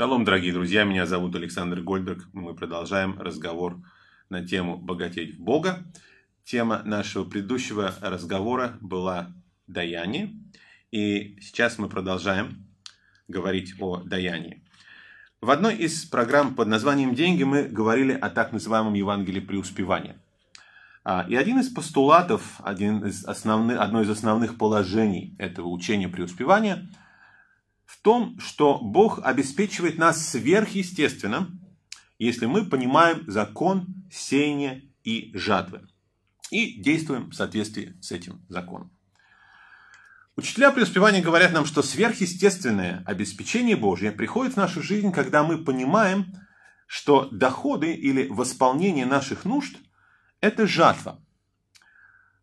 Шалом, дорогие друзья, меня зовут Александр Гольберг. Мы продолжаем разговор на тему «Богатеть в Бога». Тема нашего предыдущего разговора была «Даяние», и сейчас мы продолжаем говорить о даянии. В одной из программ под названием «Деньги» мы говорили о так называемом Евангелии преуспевания. А, и один из постулатов, один из основных, одно из основных положений этого учения преуспевания – том, что Бог обеспечивает нас сверхъестественно, если мы понимаем закон сеяния и жатвы и действуем в соответствии с этим законом. Учителя преуспевания говорят нам, что сверхъестественное обеспечение Божье приходит в нашу жизнь, когда мы понимаем, что доходы или восполнение наших нужд – это жатва,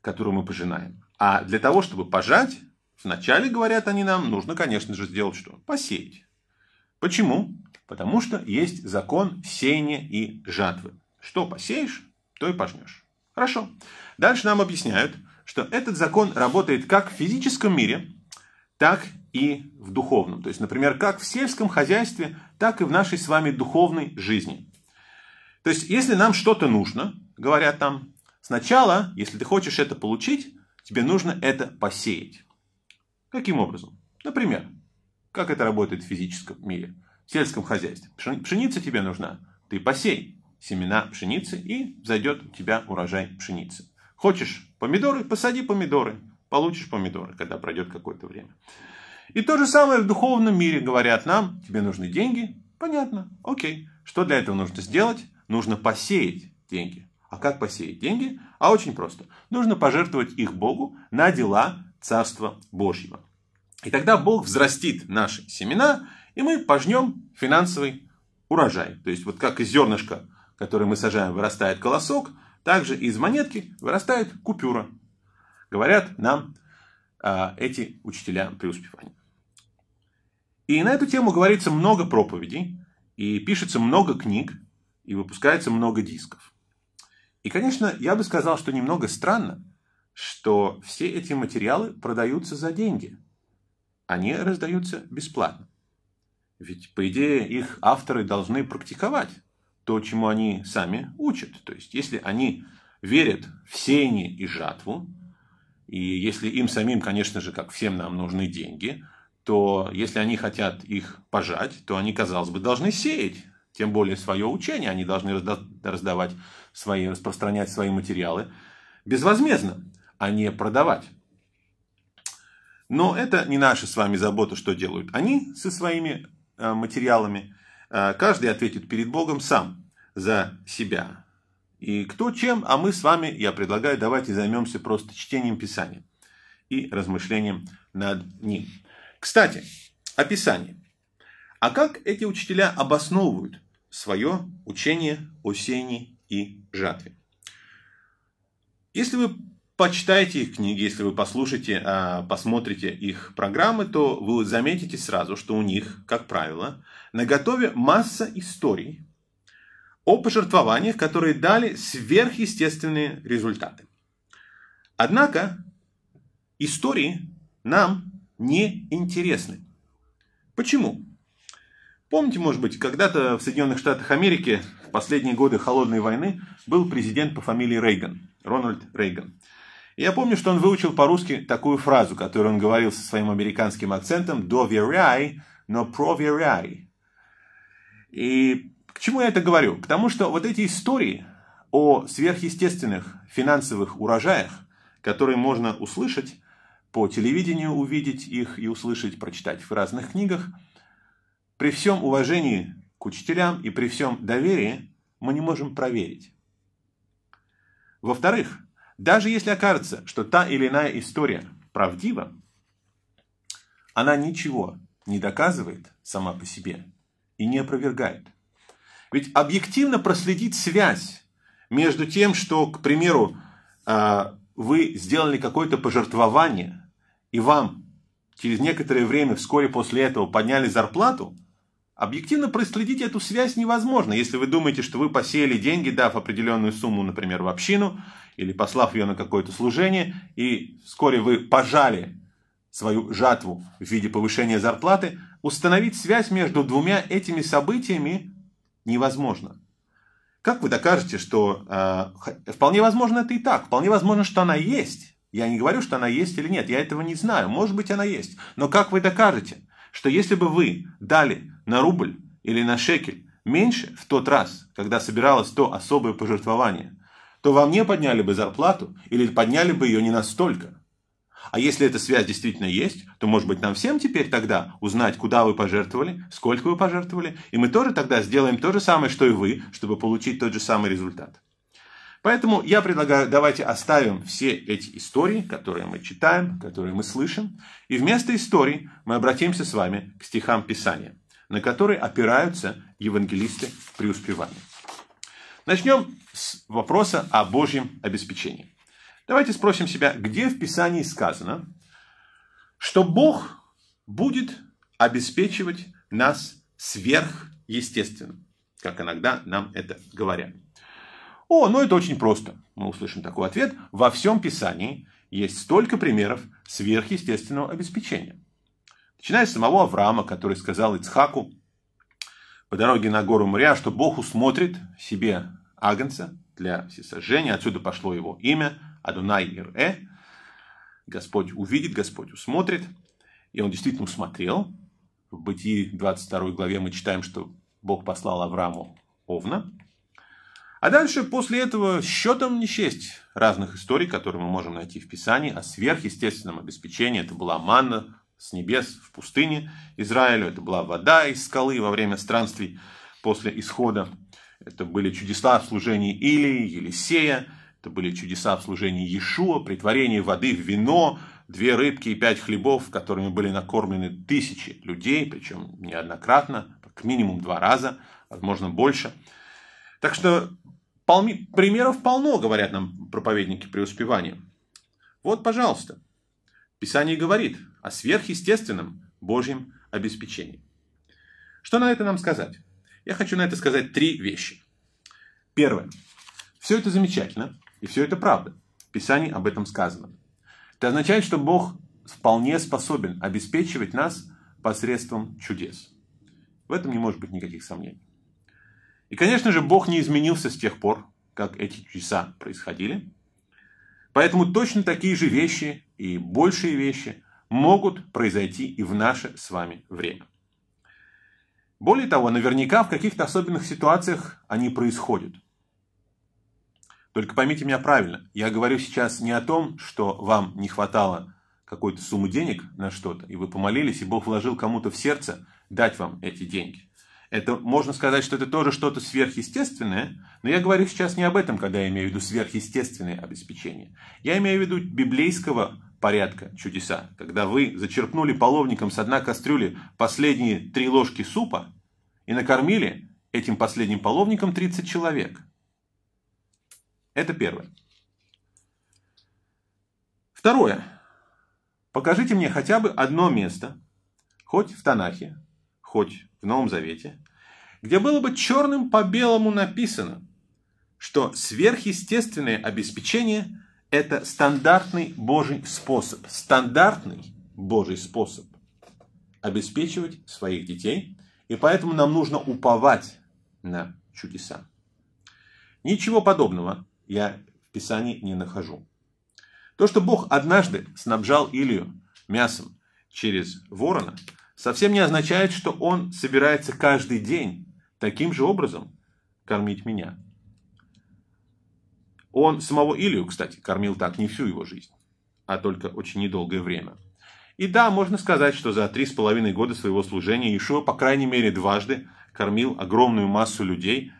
которую мы пожинаем. А для того, чтобы пожать, Вначале, говорят они нам, нужно, конечно же, сделать что? Посеять. Почему? Потому что есть закон сеяния и жатвы. Что посеешь, то и пожнешь. Хорошо. Дальше нам объясняют, что этот закон работает как в физическом мире, так и в духовном. То есть, например, как в сельском хозяйстве, так и в нашей с вами духовной жизни. То есть, если нам что-то нужно, говорят там, сначала, если ты хочешь это получить, тебе нужно это посеять. Каким образом? Например, как это работает в физическом мире, в сельском хозяйстве. Пшеница тебе нужна, ты посей семена пшеницы и зайдет у тебя урожай пшеницы. Хочешь помидоры, посади помидоры, получишь помидоры, когда пройдет какое-то время. И то же самое в духовном мире говорят нам, тебе нужны деньги, понятно, окей. Что для этого нужно сделать? Нужно посеять деньги. А как посеять деньги? А очень просто. Нужно пожертвовать их Богу на дела, Царства Божьего. И тогда Бог взрастит наши семена, и мы пожнем финансовый урожай. То есть вот как из зернышка, которое мы сажаем, вырастает колосок, также из монетки вырастает купюра. Говорят нам а, эти учителя преуспевания. И на эту тему говорится много проповедей, и пишется много книг, и выпускается много дисков. И, конечно, я бы сказал, что немного странно, что все эти материалы продаются за деньги. Они раздаются бесплатно. Ведь, по идее, их авторы должны практиковать то, чему они сами учат. То есть, если они верят в сеяние и жатву, и если им самим, конечно же, как всем нам нужны деньги, то если они хотят их пожать, то они, казалось бы, должны сеять, тем более свое учение, они должны раздавать свои, распространять свои материалы безвозмездно а не продавать. Но это не наша с вами забота, что делают они со своими э, материалами. Э, каждый ответит перед Богом сам за себя. И кто чем, а мы с вами, я предлагаю, давайте займемся просто чтением Писания и размышлением над ним. Кстати, о Писании. А как эти учителя обосновывают свое учение о сеянии и жатве? Если вы почитайте их книги, если вы послушаете, а, посмотрите их программы, то вы заметите сразу, что у них, как правило, на готове масса историй о пожертвованиях, которые дали сверхъестественные результаты. Однако истории нам не интересны. Почему? Помните, может быть, когда-то в Соединенных Штатах Америки в последние годы холодной войны был президент по фамилии Рейган, Рональд Рейган я помню, что он выучил по-русски такую фразу, которую он говорил со своим американским акцентом «доверяй», но «проверяй». И к чему я это говорю? К тому, что вот эти истории о сверхъестественных финансовых урожаях, которые можно услышать, по телевидению увидеть их и услышать, прочитать в разных книгах, при всем уважении к учителям и при всем доверии мы не можем проверить. Во-вторых, даже если окажется, что та или иная история правдива, она ничего не доказывает сама по себе и не опровергает. Ведь объективно проследить связь между тем, что, к примеру, э, вы сделали какое-то пожертвование, и вам через некоторое время, вскоре после этого, подняли зарплату, Объективно проследить эту связь невозможно, если вы думаете, что вы посеяли деньги, дав определенную сумму, например, в общину, или послав ее на какое-то служение, и вскоре вы пожали свою жатву в виде повышения зарплаты, установить связь между двумя этими событиями невозможно. Как вы докажете, что... Э, вполне возможно это и так, вполне возможно, что она есть. Я не говорю, что она есть или нет, я этого не знаю, может быть она есть. Но как вы докажете, что если бы вы дали на рубль или на шекель меньше в тот раз, когда собиралось то особое пожертвование, то во мне подняли бы зарплату или подняли бы ее не настолько. А если эта связь действительно есть, то, может быть, нам всем теперь тогда узнать, куда вы пожертвовали, сколько вы пожертвовали, и мы тоже тогда сделаем то же самое, что и вы, чтобы получить тот же самый результат. Поэтому я предлагаю, давайте оставим все эти истории, которые мы читаем, которые мы слышим, и вместо историй мы обратимся с вами к стихам Писания на который опираются евангелисты преуспевания. Начнем с вопроса о Божьем обеспечении. Давайте спросим себя, где в Писании сказано, что Бог будет обеспечивать нас сверхъестественно, как иногда нам это говорят. О, ну это очень просто. Мы услышим такой ответ. Во всем Писании есть столько примеров сверхъестественного обеспечения. Начиная с самого Авраама, который сказал Ицхаку по дороге на гору Моря, что Бог усмотрит себе агнца для всесожжения. Отсюда пошло его имя Адунай Ирэ. Господь увидит, Господь усмотрит. И он действительно усмотрел. В Бытии 22 главе мы читаем, что Бог послал Аврааму Овна. А дальше после этого счетом не счесть разных историй, которые мы можем найти в Писании, о сверхъестественном обеспечении. Это была манна, с небес в пустыне Израилю. Это была вода из скалы во время странствий после исхода. Это были чудеса в служении Илии, Елисея. Это были чудеса в служении Иешуа, притворение воды в вино, две рыбки и пять хлебов, которыми были накормлены тысячи людей, причем неоднократно, как минимум два раза, возможно больше. Так что примеров полно, говорят нам проповедники преуспевания. Вот, пожалуйста. Писание говорит о сверхъестественном Божьем обеспечении. Что на это нам сказать? Я хочу на это сказать три вещи. Первое. Все это замечательно, и все это правда. В Писании об этом сказано. Это означает, что Бог вполне способен обеспечивать нас посредством чудес. В этом не может быть никаких сомнений. И, конечно же, Бог не изменился с тех пор, как эти чудеса происходили. Поэтому точно такие же вещи и большие вещи могут произойти и в наше с вами время. Более того, наверняка в каких-то особенных ситуациях они происходят. Только поймите меня правильно, я говорю сейчас не о том, что вам не хватало какой-то суммы денег на что-то, и вы помолились, и Бог вложил кому-то в сердце дать вам эти деньги. Это можно сказать, что это тоже что-то сверхъестественное, но я говорю сейчас не об этом, когда я имею в виду сверхъестественное обеспечение. Я имею в виду библейского порядка чудеса. Когда вы зачерпнули половником с дна кастрюли последние три ложки супа и накормили этим последним половником 30 человек. Это первое. Второе. Покажите мне хотя бы одно место, хоть в Танахе, хоть в Новом Завете, где было бы черным по белому написано, что сверхъестественное обеспечение – это стандартный Божий способ, стандартный Божий способ обеспечивать своих детей, и поэтому нам нужно уповать на чудеса. Ничего подобного я в Писании не нахожу. То, что Бог однажды снабжал Илью мясом через ворона – совсем не означает, что он собирается каждый день таким же образом кормить меня. Он самого Илью, кстати, кормил так не всю его жизнь, а только очень недолгое время. И да, можно сказать, что за три с половиной года своего служения Ишуа, по крайней мере, дважды кормил огромную массу людей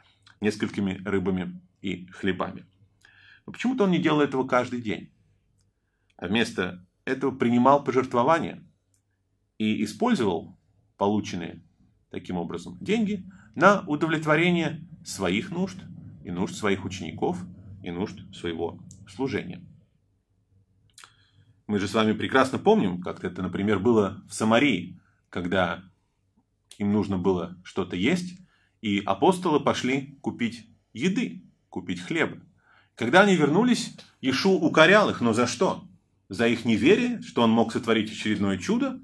несколькими рыбами и хлебами. Но почему-то он не делал этого каждый день, а вместо этого принимал пожертвования – и использовал полученные таким образом деньги на удовлетворение своих нужд и нужд своих учеников и нужд своего служения. Мы же с вами прекрасно помним, как это, например, было в Самарии, когда им нужно было что-то есть, и апостолы пошли купить еды, купить хлеба. Когда они вернулись, Ишу укорял их, но за что? За их неверие, что он мог сотворить очередное чудо,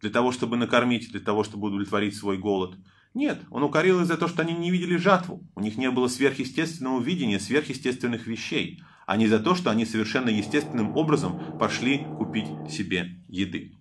для того, чтобы накормить, для того, чтобы удовлетворить свой голод. Нет, он укорил их за то, что они не видели жатву, у них не было сверхъестественного видения, сверхъестественных вещей, а не за то, что они совершенно естественным образом пошли купить себе еды.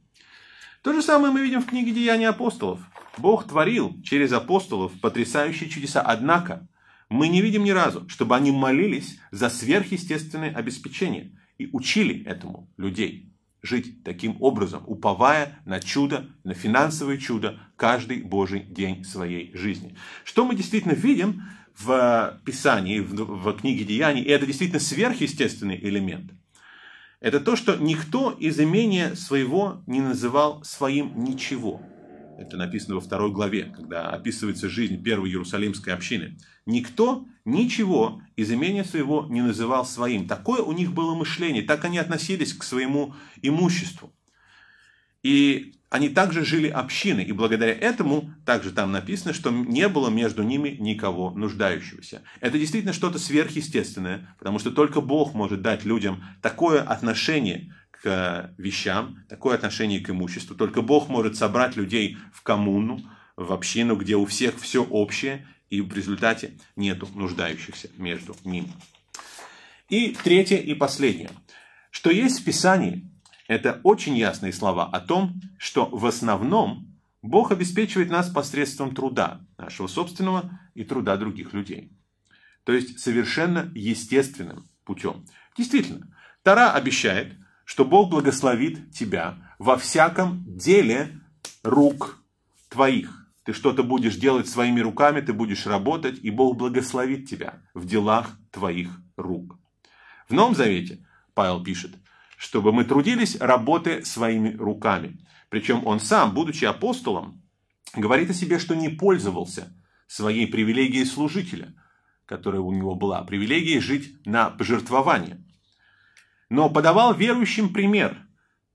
То же самое мы видим в книге «Деяния апостолов». Бог творил через апостолов потрясающие чудеса, однако мы не видим ни разу, чтобы они молились за сверхъестественное обеспечение и учили этому людей жить таким образом, уповая на чудо, на финансовое чудо каждый Божий день своей жизни. Что мы действительно видим в э, Писании, в, в книге Деяний, и это действительно сверхъестественный элемент. Это то, что никто из имения своего не называл своим ничего это написано во второй главе, когда описывается жизнь первой Иерусалимской общины, никто ничего из имения своего не называл своим. Такое у них было мышление, так они относились к своему имуществу. И они также жили общины, и благодаря этому также там написано, что не было между ними никого нуждающегося. Это действительно что-то сверхъестественное, потому что только Бог может дать людям такое отношение к э, вещам, такое отношение к имуществу. Только Бог может собрать людей в коммуну, в общину, где у всех все общее, и в результате нету нуждающихся между ними. И третье и последнее, что есть в Писании, это очень ясные слова о том, что в основном Бог обеспечивает нас посредством труда, нашего собственного и труда других людей. То есть совершенно естественным путем. Действительно, Тара обещает – что Бог благословит тебя во всяком деле рук твоих. Ты что-то будешь делать своими руками, ты будешь работать, и Бог благословит тебя в делах твоих рук. В Новом Завете Павел пишет, чтобы мы трудились, работая своими руками. Причем он сам, будучи апостолом, говорит о себе, что не пользовался своей привилегией служителя, которая у него была, привилегией жить на пожертвование но подавал верующим пример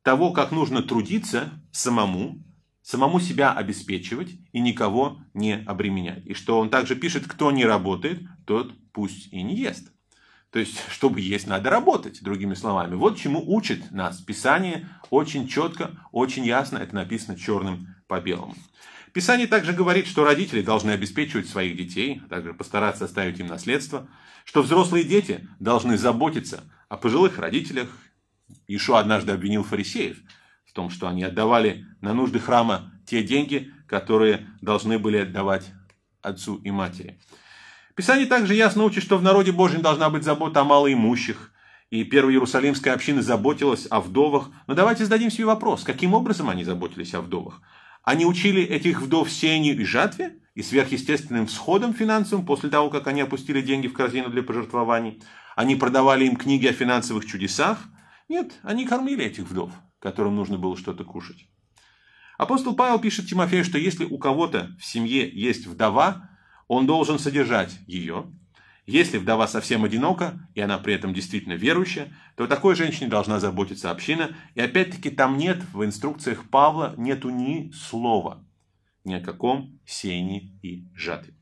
того, как нужно трудиться самому, самому себя обеспечивать и никого не обременять. И что он также пишет, кто не работает, тот пусть и не ест. То есть, чтобы есть, надо работать, другими словами. Вот чему учит нас Писание очень четко, очень ясно, это написано черным по белому. Писание также говорит, что родители должны обеспечивать своих детей, а также постараться оставить им наследство, что взрослые дети должны заботиться о пожилых родителях. Ишо однажды обвинил фарисеев в том, что они отдавали на нужды храма те деньги, которые должны были отдавать отцу и матери. Писание также ясно учит, что в народе Божьем должна быть забота о малоимущих, и первая Иерусалимская община заботилась о вдовах. Но давайте зададим себе вопрос, каким образом они заботились о вдовах? Они учили этих вдов сенью и жатве и сверхъестественным всходом финансовым после того, как они опустили деньги в корзину для пожертвований – они продавали им книги о финансовых чудесах? Нет, они кормили этих вдов, которым нужно было что-то кушать. Апостол Павел пишет Тимофею, что если у кого-то в семье есть вдова, он должен содержать ее. Если вдова совсем одинока, и она при этом действительно верующая, то такой женщине должна заботиться община. И опять-таки там нет, в инструкциях Павла нету ни слова ни о каком сеянии и жатве.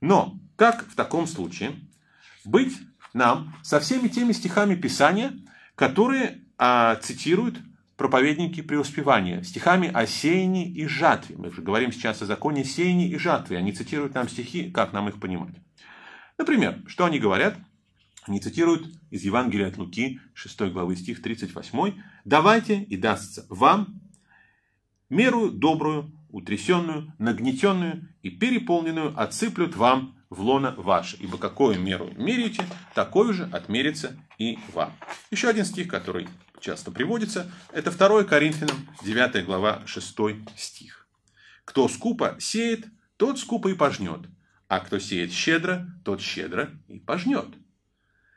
Но как в таком случае быть нам со всеми теми стихами Писания, которые а, цитируют проповедники преуспевания, стихами о сеянии и жатве. Мы же говорим сейчас о законе сеяния и жатвы. Они цитируют нам стихи, как нам их понимать. Например, что они говорят? Они цитируют из Евангелия от Луки, 6 главы, стих 38. «Давайте, и дастся вам меру добрую, утрясенную, нагнетенную и переполненную отсыплют вам в лоно ваше, ибо какую меру мерите, такой же отмерится и вам. Еще один стих, который часто приводится, это 2 Коринфянам 9 глава 6 стих. Кто скупо сеет, тот скупо и пожнет, а кто сеет щедро, тот щедро и пожнет.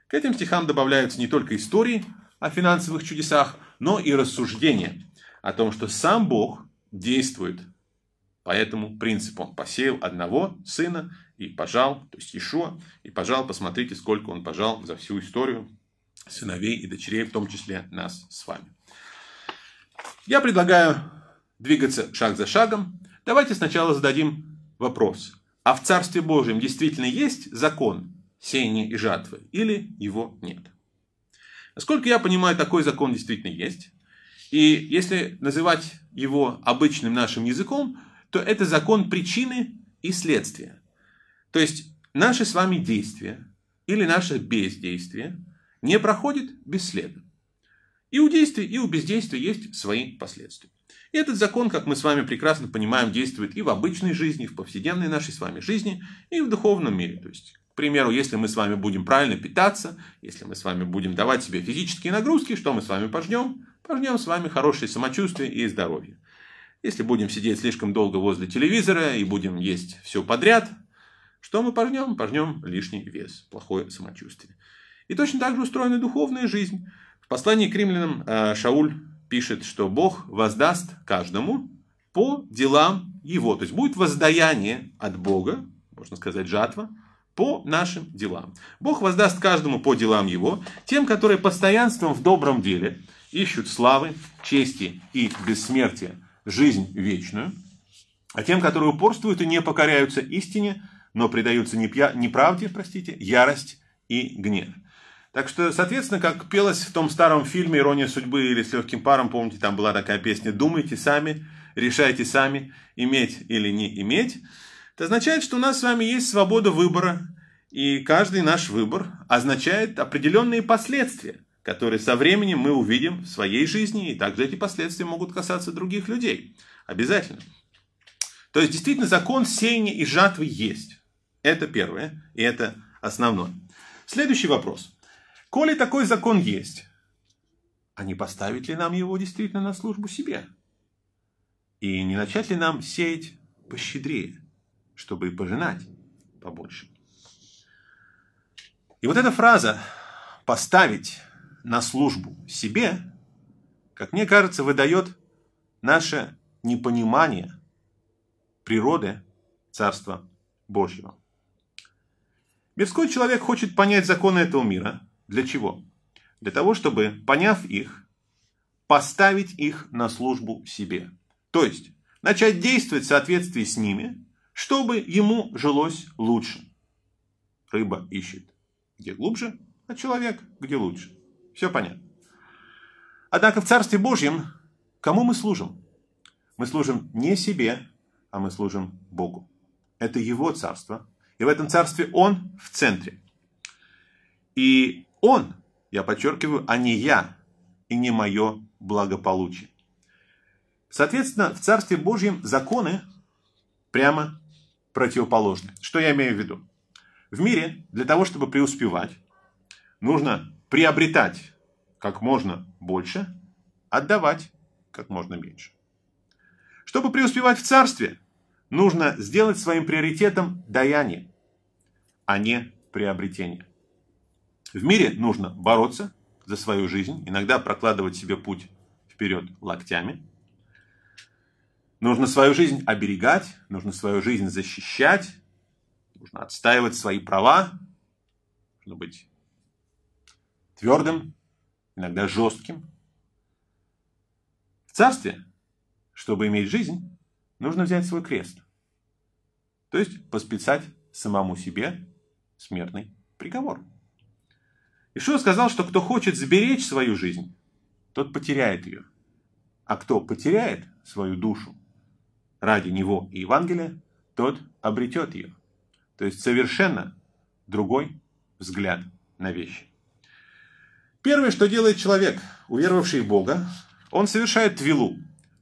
К этим стихам добавляются не только истории о финансовых чудесах, но и рассуждения о том, что сам Бог действует по этому принципу. Он посеял одного сына и пожал, то есть Ишуа, и пожал, посмотрите, сколько он пожал за всю историю сыновей и дочерей, в том числе нас с вами. Я предлагаю двигаться шаг за шагом. Давайте сначала зададим вопрос. А в Царстве Божьем действительно есть закон сеяния и жатвы или его нет? Насколько я понимаю, такой закон действительно есть. И если называть его обычным нашим языком, то это закон причины и следствия. То есть наши с вами действия или наше бездействие не проходит бесследно. И у действия, и у бездействия есть свои последствия. И этот закон, как мы с вами прекрасно понимаем, действует и в обычной жизни, в повседневной нашей с вами жизни, и в духовном мире. То есть, к примеру, если мы с вами будем правильно питаться, если мы с вами будем давать себе физические нагрузки, что мы с вами пожнем? Пожнем с вами хорошее самочувствие и здоровье. Если будем сидеть слишком долго возле телевизора и будем есть все подряд, что мы пожнем? Пожнем лишний вес, плохое самочувствие. И точно так же устроена духовная жизнь. В послании к римлянам э, Шауль пишет, что Бог воздаст каждому по делам его. То есть будет воздаяние от Бога, можно сказать, жатва, по нашим делам. Бог воздаст каждому по делам его, тем, которые постоянством в добром деле ищут славы, чести и бессмертия, жизнь вечную, а тем, которые упорствуют и не покоряются истине, но предаются неправде, простите, ярость и гнев. Так что, соответственно, как пелось в том старом фильме «Ирония судьбы» или «С легким паром», помните, там была такая песня «Думайте сами, решайте сами, иметь или не иметь», это означает, что у нас с вами есть свобода выбора, и каждый наш выбор означает определенные последствия, которые со временем мы увидим в своей жизни, и также эти последствия могут касаться других людей. Обязательно. То есть, действительно, закон сеяния и жатвы есть. Это первое, и это основное. Следующий вопрос. Коли такой закон есть, а не поставить ли нам его действительно на службу себе? И не начать ли нам сеять пощедрее, чтобы и пожинать побольше? И вот эта фраза «поставить на службу себе», как мне кажется, выдает наше непонимание природы Царства Божьего. Мирской человек хочет понять законы этого мира. Для чего? Для того, чтобы, поняв их, поставить их на службу себе. То есть, начать действовать в соответствии с ними, чтобы ему жилось лучше. Рыба ищет где глубже, а человек где лучше. Все понятно. Однако в Царстве Божьем кому мы служим? Мы служим не себе, а мы служим Богу. Это Его Царство – и в этом царстве он в центре. И он, я подчеркиваю, а не я и не мое благополучие. Соответственно, в Царстве Божьем законы прямо противоположны. Что я имею в виду? В мире для того, чтобы преуспевать, нужно приобретать как можно больше, отдавать как можно меньше. Чтобы преуспевать в Царстве, нужно сделать своим приоритетом даяние а не приобретение. В мире нужно бороться за свою жизнь, иногда прокладывать себе путь вперед локтями. Нужно свою жизнь оберегать, нужно свою жизнь защищать, нужно отстаивать свои права, нужно быть твердым, иногда жестким. В царстве, чтобы иметь жизнь, нужно взять свой крест, то есть поспецать самому себе смертный приговор. Ишуа сказал, что кто хочет сберечь свою жизнь, тот потеряет ее. А кто потеряет свою душу ради него и Евангелия, тот обретет ее. То есть совершенно другой взгляд на вещи. Первое, что делает человек, уверовавший в Бога, он совершает твилу,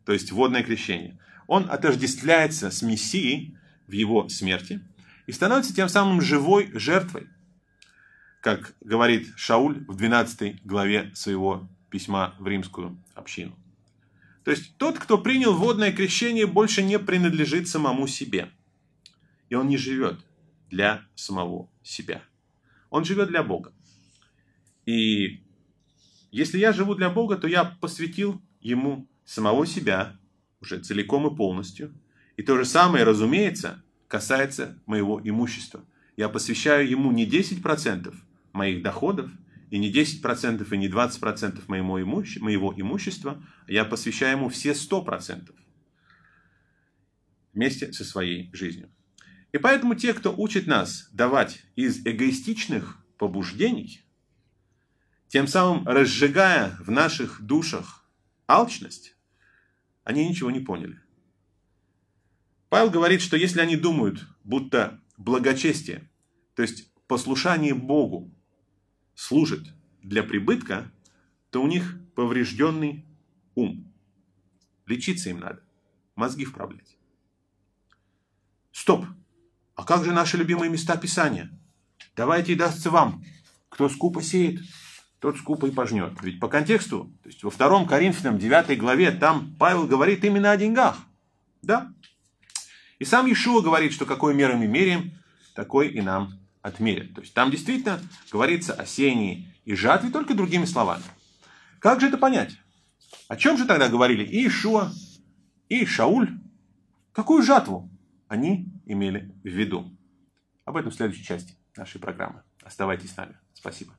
то есть водное крещение. Он отождествляется с Мессией в его смерти – и становится тем самым живой жертвой, как говорит Шауль в 12 главе своего письма в римскую общину. То есть тот, кто принял водное крещение, больше не принадлежит самому себе. И он не живет для самого себя. Он живет для Бога. И если я живу для Бога, то я посвятил Ему самого себя уже целиком и полностью. И то же самое, разумеется, касается моего имущества. Я посвящаю ему не 10% моих доходов, и не 10%, и не 20% моему имуще, моего имущества, я посвящаю ему все 100% вместе со своей жизнью. И поэтому те, кто учит нас давать из эгоистичных побуждений, тем самым разжигая в наших душах алчность, они ничего не поняли. Павел говорит, что если они думают, будто благочестие, то есть послушание Богу, служит для прибытка, то у них поврежденный ум. Лечиться им надо, мозги вправлять. Стоп! А как же наши любимые места Писания? Давайте и дастся вам. Кто скупо сеет, тот скупо и пожнет. Ведь по контексту, то есть во втором Коринфянам 9 главе, там Павел говорит именно о деньгах. Да? И сам Иешуа говорит, что какой мерой мы меряем, такой и нам отмерят. То есть там действительно говорится о сеянии и жатве, только другими словами. Как же это понять? О чем же тогда говорили и Иешуа, и Шауль? Какую жатву они имели в виду? Об этом в следующей части нашей программы. Оставайтесь с нами. Спасибо.